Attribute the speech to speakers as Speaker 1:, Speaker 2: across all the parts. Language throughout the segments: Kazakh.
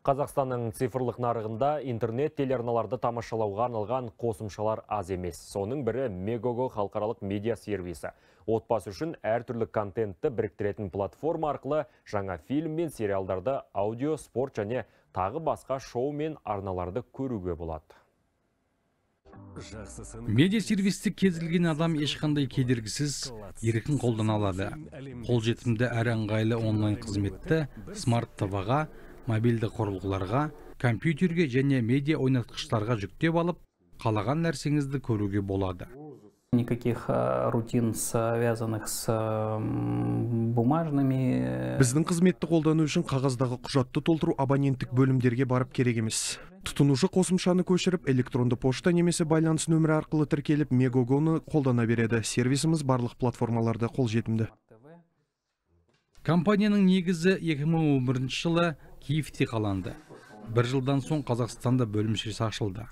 Speaker 1: Қазақстанның цифрлық нарығында интернет телеарналарды тамашалауға арналған қосымшалар аз емес. Соның бірі Мегого халықаралық медиа сервисі. Отбасы үшін әртүрлі контентті біріктіретін платформа арқылы жаңа фильм мен сериалдарды аудио, спорт және тағы басқа шоу мен арналарды көруге болады.
Speaker 2: Медиа сервисті кезілген адам ешқандай кедергісіз еркін қолдана алады. Қолжетімді әрі ыңғайлы онлайн қызметті смарт тв мобилді құрылғыларға компьютерге және медиа ойнатқыштарға жүктеп алып қалаған нәрсеңізді көруге болады никаких э, рутин связанных с э,
Speaker 3: бумажными э, біздің қызметті қолдану үшін қағаздағы құжатты толтыру абоненттік бөлімдерге барып керек емес тұтынушы қосымшаны көшіріп электронды пошта немесе байланыс нөмірі арқылы тіркеліп мегогоны қолдана береді сервисіміз барлық платформаларда қолжетімді
Speaker 2: компанияның негізі 2011 жылы киевте қаланды бір жылдан соң қазақстанда бөлімшесі ашылды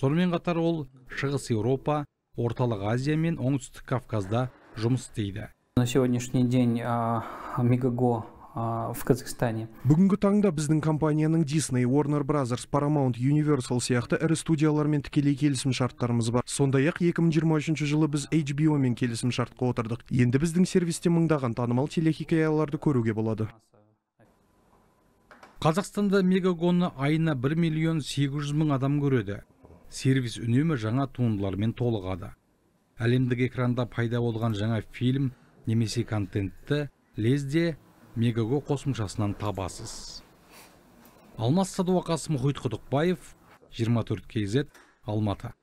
Speaker 2: сонымен қатар ол шығыс еуропа орталық азия мен оңтүстік кавказда жұмыс істейді
Speaker 3: на сегодняшний день мегаго в Казахстане. Бүгінгі таңда біздің компанияның Disney, Warner Brothers, Paramount, Universal сияқты әрі студиялармен тікелей келісім шарттарымыз бар. Сондай-ақ 2023 жылы біз HBO мен келісім шартқа отырдық. Енді біздің сервисте мыңдаған танымал телехикаяларды көруге болады.
Speaker 2: Қазақстанда Мегагонны айына 1 миллион 800 мың адам көреді. Сервис үнемі жаңа туындылармен толығады. Әлемдік экранда пайда болған жаңа фильм немесе контентті лезде мегаго қосымшасынан табасыз алмас садуақас мұхит құдықбаев 24 кейзет, алматы